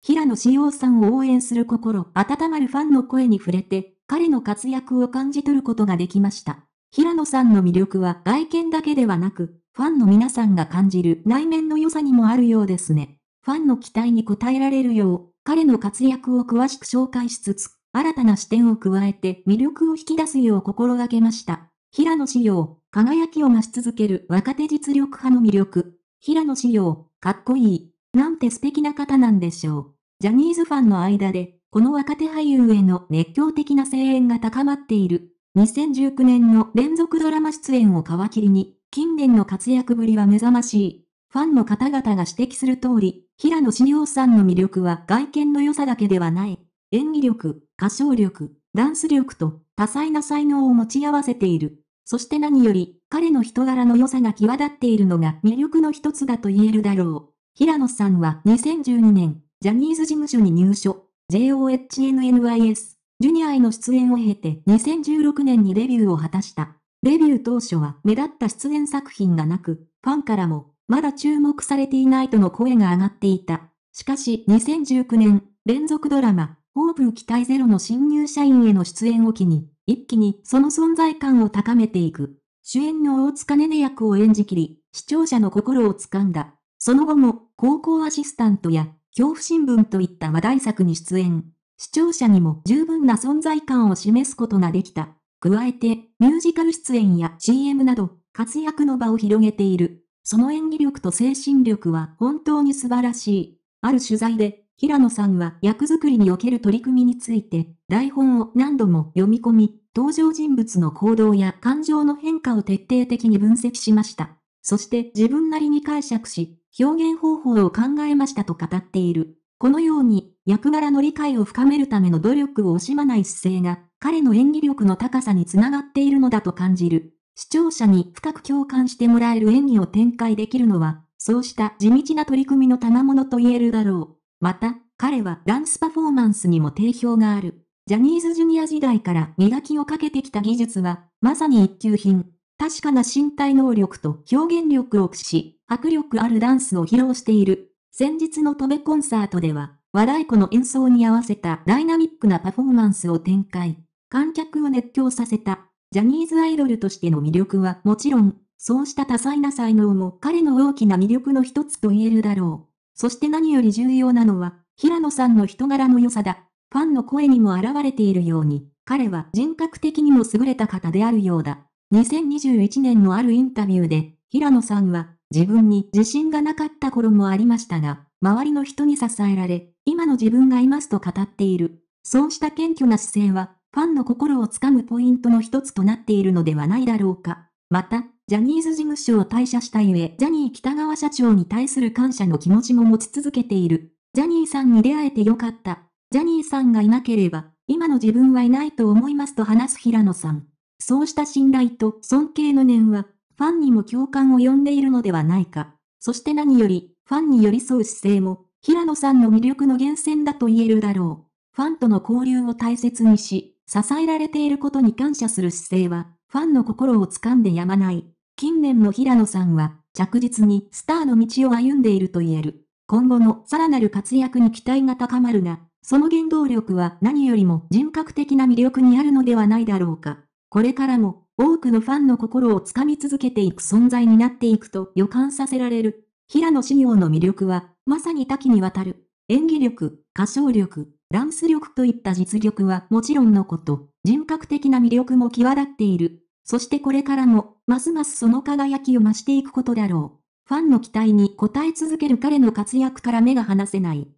平野紫耀さんを応援する心温まるファンの声に触れて、彼の活躍を感じ取ることができました。平野さんの魅力は外見だけではなく、ファンの皆さんが感じる内面の良さにもあるようですね。ファンの期待に応えられるよう、彼の活躍を詳しく紹介しつつ、新たな視点を加えて魅力を引き出すよう心がけました。平野紫耀、輝きを増し続ける若手実力派の魅力。平野紫耀、かっこいい。なんて素敵な方なんでしょう。ジャニーズファンの間で、この若手俳優への熱狂的な声援が高まっている。2019年の連続ドラマ出演を皮切りに、近年の活躍ぶりは目覚ましい。ファンの方々が指摘する通り、平野紫耀さんの魅力は外見の良さだけではない。演技力、歌唱力、ダンス力と多彩な才能を持ち合わせている。そして何より、彼の人柄の良さが際立っているのが魅力の一つだと言えるだろう。平野さんは2012年、ジャニーズ事務所に入所、JOHNNYS、ジュニアへの出演を経て2016年にデビューを果たした。デビュー当初は目立った出演作品がなく、ファンからも、まだ注目されていないとの声が上がっていた。しかし2019年、連続ドラマ、ホープ期待ゼロの新入社員への出演を機に、一気にその存在感を高めていく。主演の大塚寧々役を演じきり、視聴者の心をつかんだ。その後も、高校アシスタントや、恐怖新聞といった話題作に出演。視聴者にも十分な存在感を示すことができた。加えて、ミュージカル出演や CM など、活躍の場を広げている。その演技力と精神力は本当に素晴らしい。ある取材で、平野さんは役作りにおける取り組みについて、台本を何度も読み込み、登場人物の行動や感情の変化を徹底的に分析しました。そして自分なりに解釈し、表現方法を考えましたと語っている。このように、役柄の理解を深めるための努力を惜しまない姿勢が、彼の演技力の高さにつながっているのだと感じる。視聴者に深く共感してもらえる演技を展開できるのは、そうした地道な取り組みの賜物と言えるだろう。また、彼はダンスパフォーマンスにも定評がある。ジャニーズジュニア時代から磨きをかけてきた技術は、まさに一級品。確かな身体能力と表現力を駆使し、迫力あるダンスを披露している。先日のトベコンサートでは、和太鼓の演奏に合わせたダイナミックなパフォーマンスを展開。観客を熱狂させた。ジャニーズアイドルとしての魅力はもちろん、そうした多彩な才能も彼の大きな魅力の一つと言えるだろう。そして何より重要なのは、平野さんの人柄の良さだ。ファンの声にも現れているように、彼は人格的にも優れた方であるようだ。2021年のあるインタビューで、平野さんは、自分に自信がなかった頃もありましたが、周りの人に支えられ、今の自分がいますと語っている。そうした謙虚な姿勢は、ファンの心をつかむポイントの一つとなっているのではないだろうか。また、ジャニーズ事務所を退社したゆえ、ジャニー北川社長に対する感謝の気持ちも持ち続けている。ジャニーさんに出会えてよかった。ジャニーさんがいなければ、今の自分はいないと思いますと話す平野さん。そうした信頼と尊敬の念は、ファンにも共感を呼んでいるのではないか。そして何より、ファンに寄り添う姿勢も、平野さんの魅力の源泉だと言えるだろう。ファンとの交流を大切にし、支えられていることに感謝する姿勢は、ファンの心を掴んでやまない。近年の平野さんは、着実にスターの道を歩んでいると言える。今後のさらなる活躍に期待が高まるが、その原動力は何よりも人格的な魅力にあるのではないだろうか。これからも多くのファンの心をつかみ続けていく存在になっていくと予感させられる。平野紫耀の魅力は、まさに多岐にわたる。演技力、歌唱力、ダンス力といった実力はもちろんのこと、人格的な魅力も際立っている。そしてこれからも、ますますその輝きを増していくことだろう。ファンの期待に応え続ける彼の活躍から目が離せない。